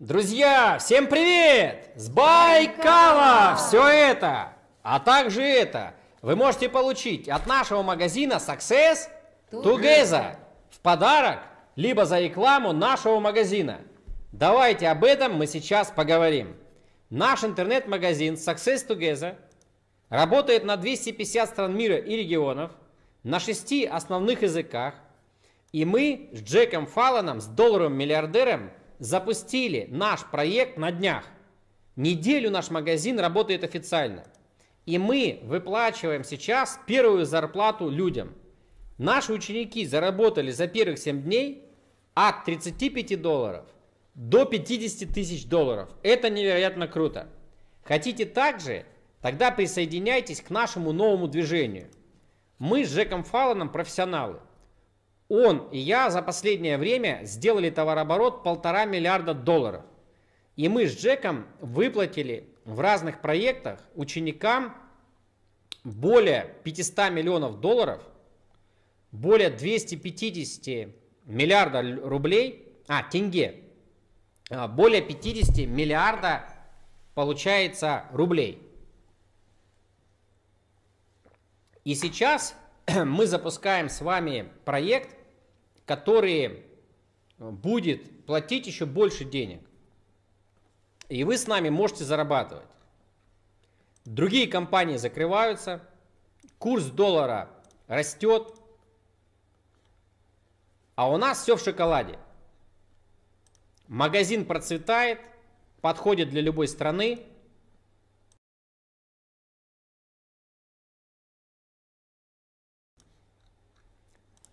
Друзья, всем привет! С Байкала! Все это, а также это вы можете получить от нашего магазина Success Together в подарок, либо за рекламу нашего магазина. Давайте об этом мы сейчас поговорим. Наш интернет-магазин Success Together работает на 250 стран мира и регионов, на шести основных языках, и мы с Джеком Фаллоном, с долларовым миллиардером, запустили наш проект на днях. Неделю наш магазин работает официально. И мы выплачиваем сейчас первую зарплату людям. Наши ученики заработали за первых 7 дней от 35 долларов до 50 тысяч долларов. Это невероятно круто. Хотите также? Тогда присоединяйтесь к нашему новому движению. Мы с Жеком Фаланом профессионалы. Он и я за последнее время сделали товарооборот полтора миллиарда долларов. И мы с Джеком выплатили в разных проектах ученикам более 500 миллионов долларов, более 250 миллиарда рублей, а, тенге, а, более 50 миллиарда, получается, рублей. И сейчас мы запускаем с вами проект который э, будет платить еще больше денег. И вы с нами можете зарабатывать. Другие компании закрываются, курс доллара растет, а у нас все в шоколаде. Магазин процветает, подходит для любой страны,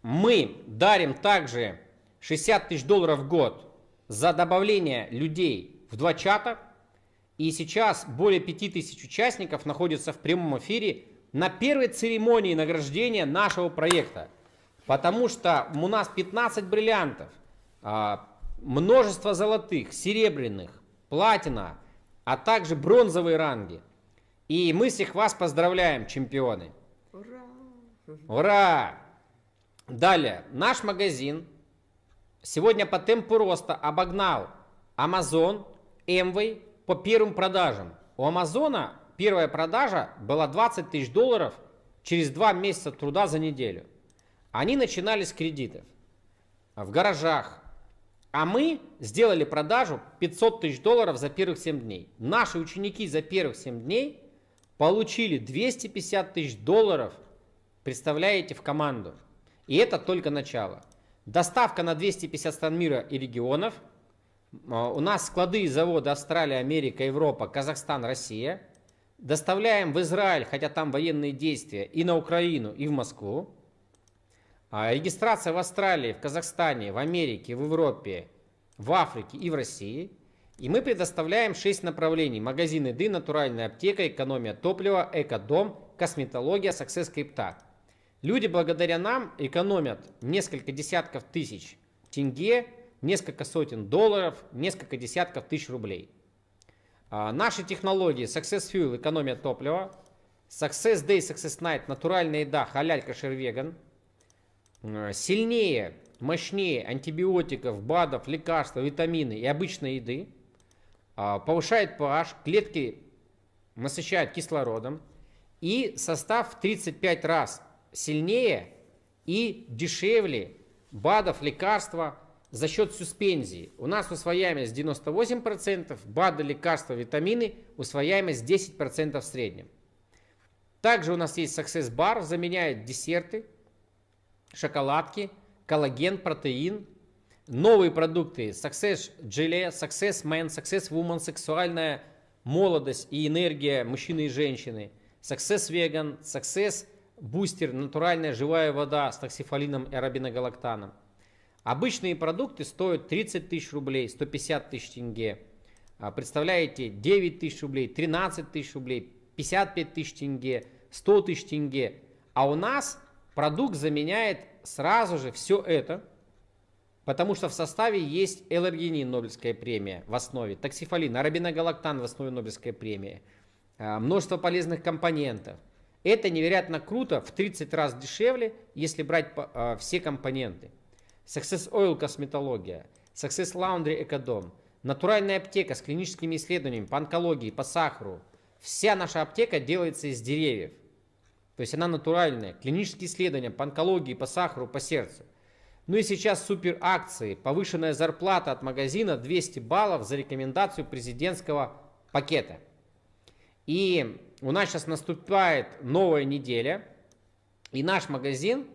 Мы дарим также 60 тысяч долларов в год за добавление людей в два чата. И сейчас более 5 тысяч участников находятся в прямом эфире на первой церемонии награждения нашего проекта. Потому что у нас 15 бриллиантов, а, множество золотых, серебряных, платина, а также бронзовые ранги. И мы всех вас поздравляем, чемпионы. Ура! Ура! Далее, наш магазин сегодня по темпу роста обогнал Amazon, Amway по первым продажам. У Амазона первая продажа была 20 тысяч долларов через 2 месяца труда за неделю. Они начинали с кредитов в гаражах, а мы сделали продажу 500 тысяч долларов за первых 7 дней. Наши ученики за первых 7 дней получили 250 тысяч долларов, представляете, в команду – и это только начало. Доставка на 250 стран мира и регионов. А, у нас склады и заводы Австралия, Америка, Европа, Казахстан, Россия. Доставляем в Израиль, хотя там военные действия, и на Украину, и в Москву. А, регистрация в Австралии, в Казахстане, в Америке, в Европе, в Африке и в России. И мы предоставляем 6 направлений. Магазины еды, натуральная аптека, экономия топлива, экодом, косметология, Success Crypta. Люди благодаря нам экономят несколько десятков тысяч тенге, несколько сотен долларов, несколько десятков тысяч рублей. А наши технологии Success Fuel – экономия топлива, Success Day, Success Night – натуральная еда, халяль, кашер, веган. Сильнее, мощнее антибиотиков, БАДов, лекарств, витамины и обычной еды. А, повышает pH, клетки насыщает кислородом. И состав в 35 раз сильнее и дешевле БАДов, лекарства за счет суспензии. У нас усвояемость 98%, БАДы, лекарства, витамины, усвояемость 10% в среднем. Также у нас есть Success Bar, заменяет десерты, шоколадки, коллаген, протеин. Новые продукты Success Gelé, Success Man, Success Woman, сексуальная молодость и энергия мужчины и женщины. Success Vegan, Success бустер, натуральная живая вода с таксифолином и арабиногалактаном. Обычные продукты стоят 30 тысяч рублей, 150 тысяч тенге. А, представляете, 9 тысяч рублей, 13 тысяч рублей, 55 тысяч тенге, 100 тысяч тенге. А у нас продукт заменяет сразу же все это, потому что в составе есть эллергенин, Нобелевская премия в основе, токсифолин, арабиногалактан в основе Нобелевской премии, а, множество полезных компонентов – это невероятно круто, в 30 раз дешевле, если брать э, все компоненты. Success Oil косметология, Success Laundry Экодом, натуральная аптека с клиническими исследованиями по онкологии, по сахару. Вся наша аптека делается из деревьев. То есть она натуральная. Клинические исследования по онкологии, по сахару, по сердцу. Ну и сейчас супер акции. Повышенная зарплата от магазина 200 баллов за рекомендацию президентского пакета. И у нас сейчас наступает новая неделя, и наш магазин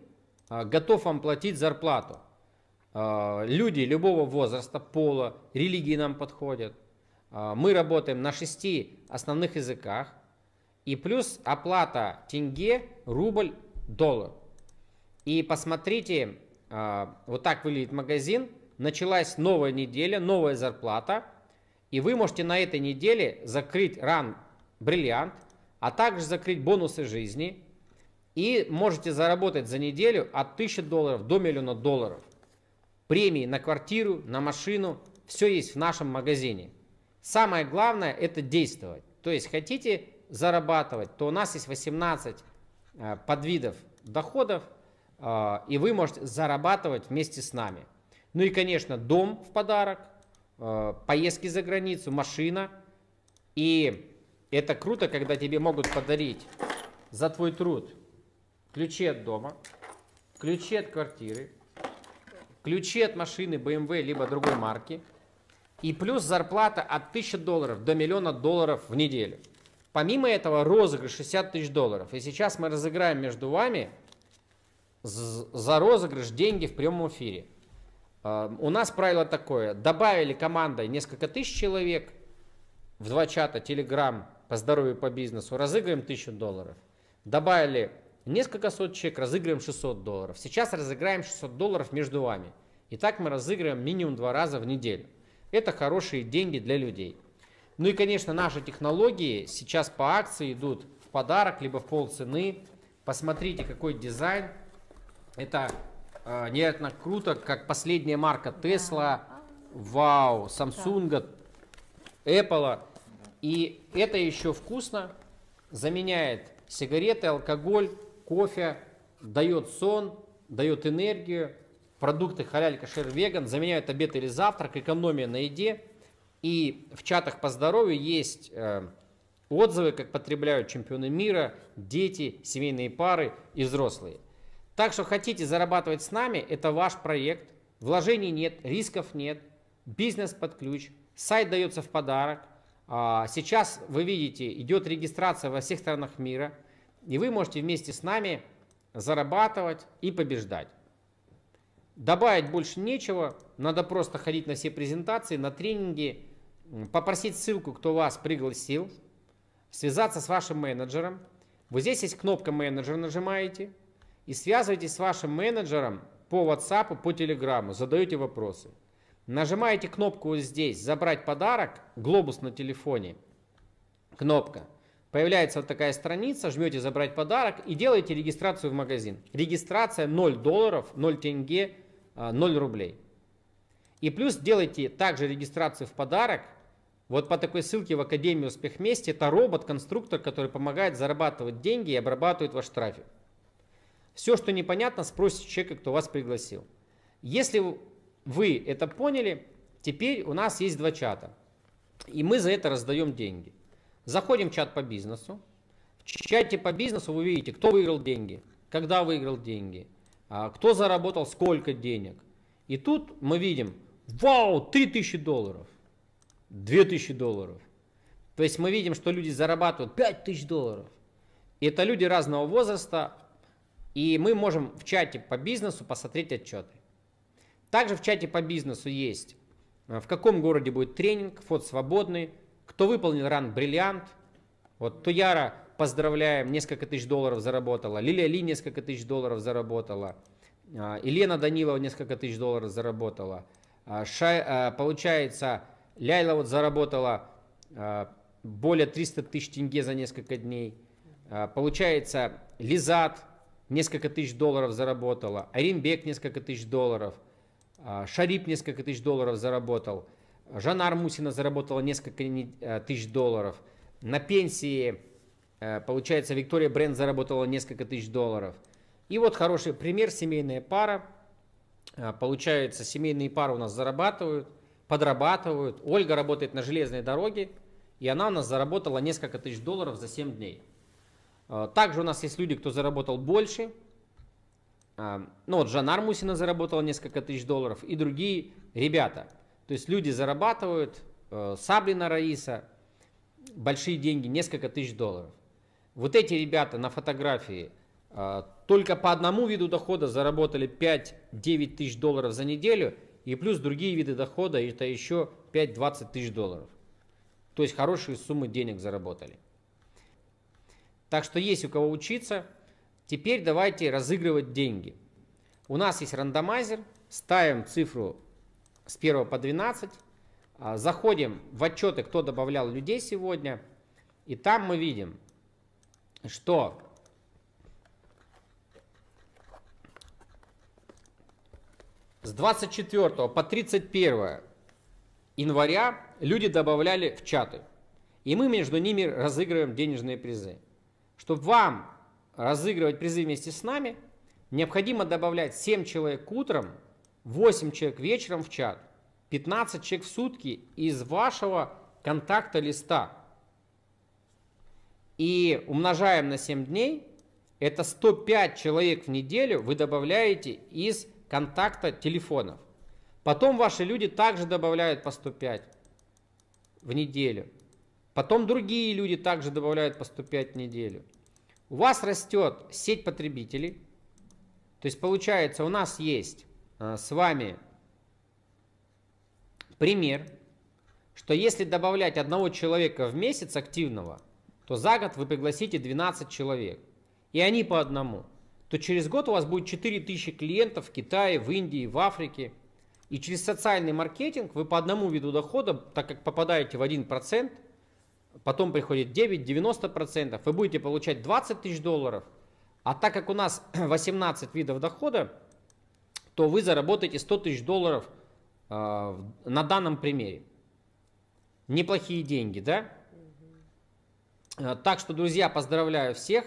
а, готов вам платить зарплату. А, люди любого возраста, пола, религии нам подходят. А, мы работаем на шести основных языках. И плюс оплата тенге, рубль, доллар. И посмотрите, вот так выглядит магазин. Началась новая неделя, новая зарплата. И вы можете на этой неделе закрыть ран бриллиант – а также закрыть бонусы жизни. И можете заработать за неделю от 1000 долларов до миллиона долларов. Премии на квартиру, на машину, все есть в нашем магазине. Самое главное это действовать. То есть хотите зарабатывать, то у нас есть 18 э, подвидов доходов, э, и вы можете зарабатывать вместе с нами. Ну и, конечно, дом в подарок, э, поездки за границу, машина и это круто, когда тебе могут подарить за твой труд ключи от дома, ключи от квартиры, ключи от машины BMW эм либо другой марки и плюс зарплата от 1000 долларов до миллиона долларов в неделю. Помимо этого розыгрыш 60 тысяч долларов. И сейчас мы разыграем между вами за розыгрыш деньги в прямом эфире. Э, у нас правило такое. Добавили командой несколько тысяч человек в два чата, Telegram, по здоровью, по бизнесу, разыграем 1000 долларов. Добавили несколько сот человек, разыграем 600 долларов. Сейчас разыграем 600 долларов между вами. И так мы разыграем минимум два раза в неделю. Это хорошие деньги для людей. Ну и, конечно, наши технологии сейчас по акции идут в подарок, либо в полцены. Посмотрите, какой дизайн. Это э, невероятно круто, как последняя марка Tesla, Вау, Samsung, Apple. И это еще вкусно, заменяет сигареты, алкоголь, кофе, дает сон, дает энергию. Продукты халяль, кашер, веган заменяют обед или завтрак, экономия на еде. И в чатах по здоровью есть э, отзывы, как потребляют чемпионы мира, дети, семейные пары и взрослые. Так что хотите зарабатывать с нами, это ваш проект. Вложений нет, рисков нет, бизнес под ключ, сайт дается в подарок. А, сейчас вы видите, идет регистрация во всех странах мира, и вы можете вместе с нами зарабатывать и побеждать. Добавить больше нечего, надо просто ходить на все презентации, на тренинги, попросить ссылку, кто вас пригласил, связаться с вашим менеджером. Вот здесь есть кнопка «Менеджер», нажимаете и связываетесь с вашим менеджером по WhatsApp, по Telegram, задаете вопросы. Нажимаете кнопку здесь «Забрать подарок», глобус на телефоне, кнопка. Появляется вот такая страница, жмете «Забрать подарок» и делаете регистрацию в магазин. Регистрация 0 долларов, 0 тенге, 0 а, рублей. И плюс делайте также регистрацию в подарок. Вот по такой ссылке в академии Успех Вместе. Это робот-конструктор, который помогает зарабатывать деньги и обрабатывает ваш трафик. Все, что непонятно, спросите человека, кто вас пригласил. Если вы это поняли, теперь у нас есть два чата. И мы за это раздаем деньги. Заходим в чат по бизнесу. В чате по бизнесу вы видите, кто выиграл деньги, когда выиграл деньги, а, кто заработал сколько денег. И тут мы видим, вау, 3000 долларов, 2000 долларов. То есть мы видим, что люди зарабатывают 5000 долларов. И это люди разного возраста, и мы можем в чате по бизнесу посмотреть отчеты. Также в чате по бизнесу есть, э, в каком городе будет тренинг, вход свободный, кто выполнил ран бриллиант. Вот Туяра, поздравляем, несколько тысяч долларов заработала, Лилия Ли несколько тысяч долларов заработала, а, Елена Данилова несколько тысяч долларов заработала. А, Шай, а, получается, Ляйла вот заработала более 300 тысяч тенге за несколько дней. Получается, Лизат несколько тысяч долларов заработала, Аринбек несколько тысяч долларов – а, Шарип несколько тысяч долларов заработал. Жанна Армусина заработала несколько э, тысяч долларов. На пенсии, э, получается, Виктория Бренд заработала несколько тысяч долларов. И вот хороший пример, семейная пара. А, получается, семейные пары у нас зарабатывают, подрабатывают. Ольга работает на железной дороге, и она у нас заработала несколько тысяч долларов за 7 дней. А, также у нас есть люди, кто заработал больше, а, ну вот Жан Армусина заработал несколько тысяч долларов и другие ребята. То есть люди зарабатывают, э, Саблина Раиса, большие деньги, несколько тысяч долларов. Вот эти ребята на фотографии э, только по одному виду дохода заработали 5-9 тысяч долларов за неделю, и плюс другие виды дохода, это еще 5-20 тысяч долларов. То есть хорошие суммы денег заработали. Так что есть у кого учиться – Теперь давайте разыгрывать деньги. У нас есть рандомайзер, ставим цифру с 1 по 12, а, заходим в отчеты, кто добавлял людей сегодня, и там мы видим, что с 24 по 31 января люди добавляли в чаты. И мы между ними разыгрываем денежные призы. Чтобы вам разыгрывать призы вместе с нами, необходимо добавлять 7 человек утром, 8 человек вечером в чат, 15 человек в сутки из вашего контакта листа. И умножаем на 7 дней, это 105 человек в неделю вы добавляете из контакта телефонов. Потом ваши люди также добавляют по 105 в неделю. Потом другие люди также добавляют по 105 в неделю. У вас растет сеть потребителей. То есть получается у нас есть а, с вами пример, что если добавлять одного человека в месяц активного, то за год вы пригласите 12 человек. И они по одному. То через год у вас будет 4000 клиентов в Китае, в Индии, в Африке. И через социальный маркетинг вы по одному виду дохода, так как попадаете в 1%, потом приходит 9, 90%, вы будете получать 20 тысяч долларов. А так как у нас 18 видов дохода, то вы заработаете 100 тысяч долларов э, на данном примере. Неплохие деньги, да? А, так что, друзья, поздравляю всех.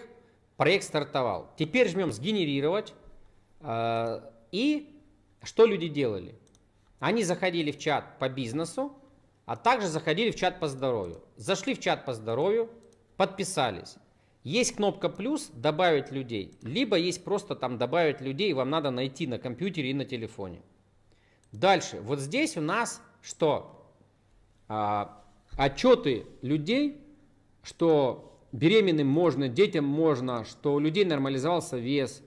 Проект стартовал. Теперь жмем «Сгенерировать». А, и что люди делали? Они заходили в чат по бизнесу, а также заходили в чат по здоровью. Зашли в чат по здоровью, подписались. Есть кнопка плюс «Добавить людей», либо есть просто там «Добавить людей» и вам надо найти на компьютере и на телефоне. Дальше, вот здесь у нас что? А, отчеты людей, что беременным можно, детям можно, что у людей нормализовался вес,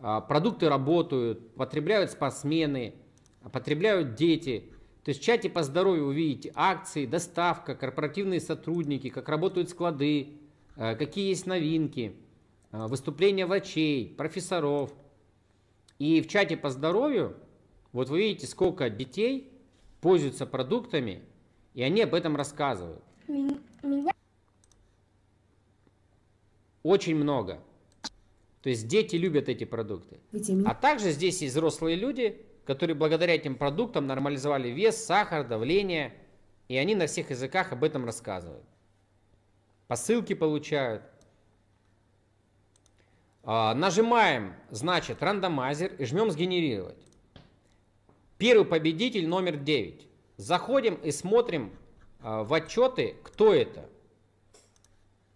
а, продукты работают, потребляют спортсмены, потребляют дети – то есть в чате по здоровью увидите акции, доставка, корпоративные сотрудники, как работают склады, э, какие есть новинки, э, выступления врачей, профессоров. И в чате по здоровью, вот вы видите, сколько детей пользуются продуктами, и они об этом рассказывают. Меня... Очень много. То есть дети любят эти продукты. А также здесь есть взрослые люди, которые благодаря этим продуктам нормализовали вес, сахар, давление, и они на всех языках об этом рассказывают. Посылки получают. А, нажимаем, значит, рандомайзер и жмем сгенерировать. Первый победитель номер 9. Заходим и смотрим а, в отчеты, кто это.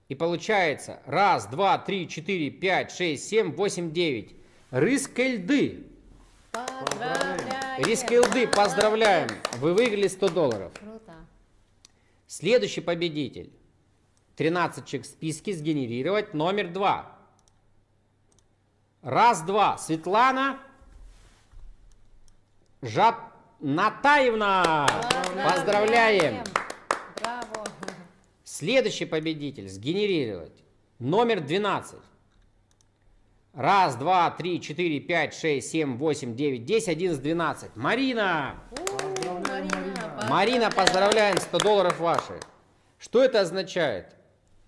И получается 1, 2, 3, 4, 5, 6, 7, 8, 9. Рыскельды. Поздравляем! Риски Илды, поздравляем! Вы выиграли 100 долларов. Круто. Следующий победитель. 13 человек в списке сгенерировать. Номер 2. Раз, два. Светлана Натаевна, Поздравляем. Поздравляем! Браво! Следующий победитель сгенерировать. Номер 12. Раз, два, три, четыре, пять, шесть, семь, восемь, девять, десять, одиннадцать, двенадцать. Марина! Марина, Марина, поздравляем, 100 долларов ваши. Что это означает?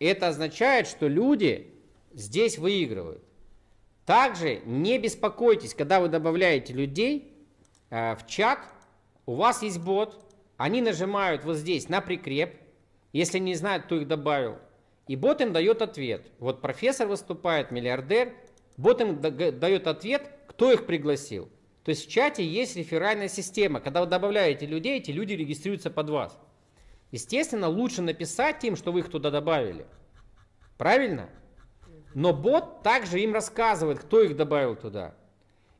Это означает, что люди здесь выигрывают. Также не беспокойтесь, когда вы добавляете людей э, в чат, у вас есть бот, они нажимают вот здесь на прикреп, если не знают, кто их добавил, и бот им дает ответ. Вот профессор выступает, миллиардер, Бот им дает ответ, кто их пригласил. То есть в чате есть реферальная система. Когда вы добавляете людей, эти люди регистрируются под вас. Естественно, лучше написать им, что вы их туда добавили. Правильно? Но бот также им рассказывает, кто их добавил туда.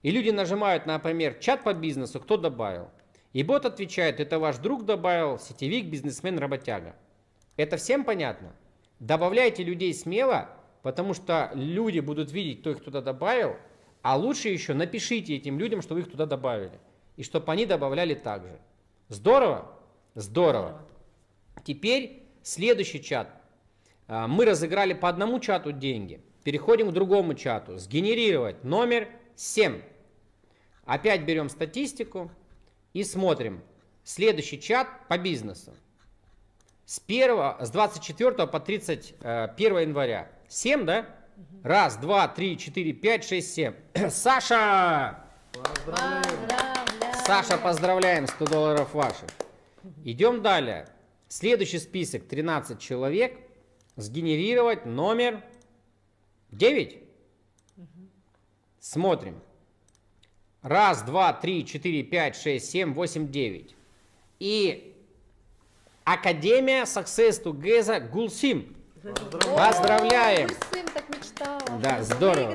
И люди нажимают, например, чат по бизнесу, кто добавил. И бот отвечает, это ваш друг добавил, сетевик, бизнесмен, работяга. Это всем понятно? Добавляйте людей смело, Потому что люди будут видеть, кто их туда добавил, а лучше еще напишите этим людям, что вы их туда добавили. И чтобы они добавляли также. Здорово? Здорово. Теперь следующий чат. А, мы разыграли по одному чату деньги. Переходим к другому чату. Сгенерировать номер 7. Опять берем статистику и смотрим. Следующий чат по бизнесу с, первого с 24 по 31 э, января. 7, да? Раз, два, три, четыре, пять, шесть, семь. Саша! поздравляем. Саша, поздравляем, 100 долларов ваших. Идем далее. Следующий список, 13 человек. Сгенерировать номер 9. Смотрим. Раз, два, три, четыре, пять, шесть, семь, восемь, девять. И Академия Success Геза Гулсим. Поздравляем! Гулсим так мечтала. Да, здорово.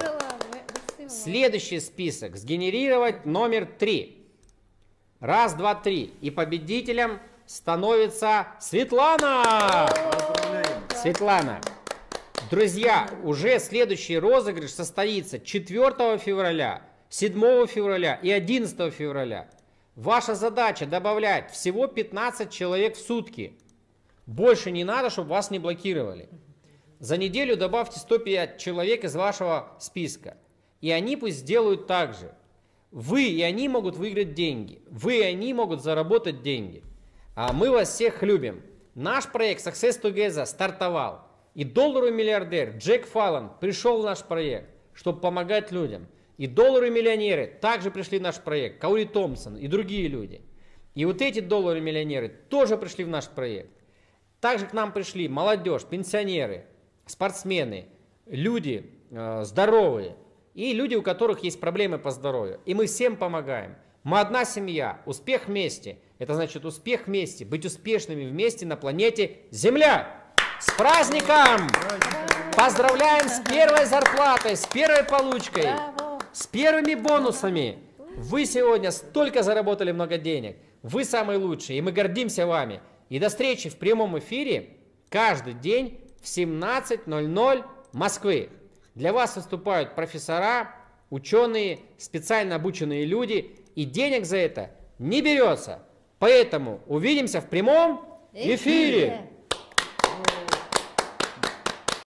Э, следующий список. Сгенерировать номер три. Раз, два, три. И победителем становится Светлана. Светлана. Друзья, уже следующий розыгрыш состоится 4 февраля, 7 февраля и 11 февраля. Ваша задача добавлять всего 15 человек в сутки. Больше не надо, чтобы вас не блокировали. За неделю добавьте 105 человек из вашего списка. И они пусть сделают так же. Вы и они могут выиграть деньги. Вы и они могут заработать деньги. А мы вас всех любим. Наш проект Success Together стартовал. И долларовый миллиардер Джек Фаллон пришел в наш проект, чтобы помогать людям – и доллары-миллионеры также пришли в наш проект. Каури Томпсон и другие люди. И вот эти доллары-миллионеры тоже пришли в наш проект. Также к нам пришли молодежь, пенсионеры, спортсмены, люди э, здоровые и люди, у которых есть проблемы по здоровью. И мы всем помогаем. Мы одна семья, успех вместе. Это значит успех вместе, быть успешными вместе на планете Земля. С праздником! Поздравляем с первой зарплатой, с первой получкой. С первыми бонусами вы сегодня столько заработали много денег. Вы самые лучшие, и мы гордимся вами. И до встречи в прямом эфире каждый день в 17.00 Москвы. Для вас выступают профессора, ученые, специально обученные люди, и денег за это не берется. Поэтому увидимся в прямом эфире. эфире.